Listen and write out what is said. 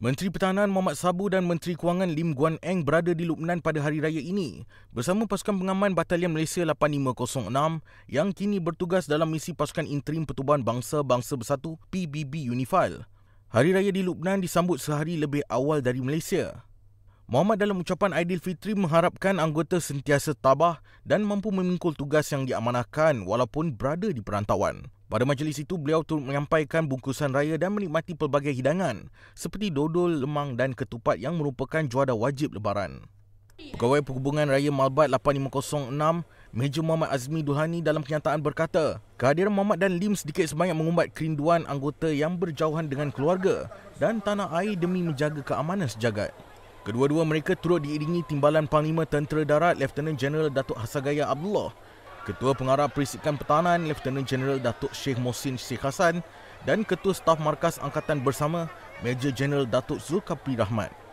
Menteri Pertahanan Mohamad Sabu dan Menteri Kewangan Lim Guan Eng berada di Lubnan pada hari raya ini bersama pasukan pengaman Batalion Malaysia 8506 yang kini bertugas dalam misi pasukan interim pertubuhan bangsa-bangsa bersatu PBB Unifil. Hari raya di Lubnan disambut sehari lebih awal dari Malaysia. Muhammad dalam ucapan Aidilfitri mengharapkan anggota sentiasa tabah dan mampu memikul tugas yang diamanahkan walaupun berada di perantauan. Pada majlis itu, beliau turut menyampaikan bungkusan raya dan menikmati pelbagai hidangan seperti dodol, lemang dan ketupat yang merupakan juadah wajib lebaran. Pegawai Perhubungan Raya Malbat 8506, Major Muhammad Azmi Duhani dalam kenyataan berkata, kehadiran Muhammad dan Lim sedikit sebanyak mengumbat kerinduan anggota yang berjauhan dengan keluarga dan tanah air demi menjaga keamanan sejagat. Kedua-dua mereka turut diiringi timbalan Panglima Tentera Darat, Lieutenant General Datuk Hasagaya Abdullah Ketua Pengarah Perisikan Pertahanan Lieutenant General Datuk Sheikh Mohsin Sheikh Hassan dan Ketua Staf Markas Angkatan Bersama Major General Datuk Zulkapri Rahmat.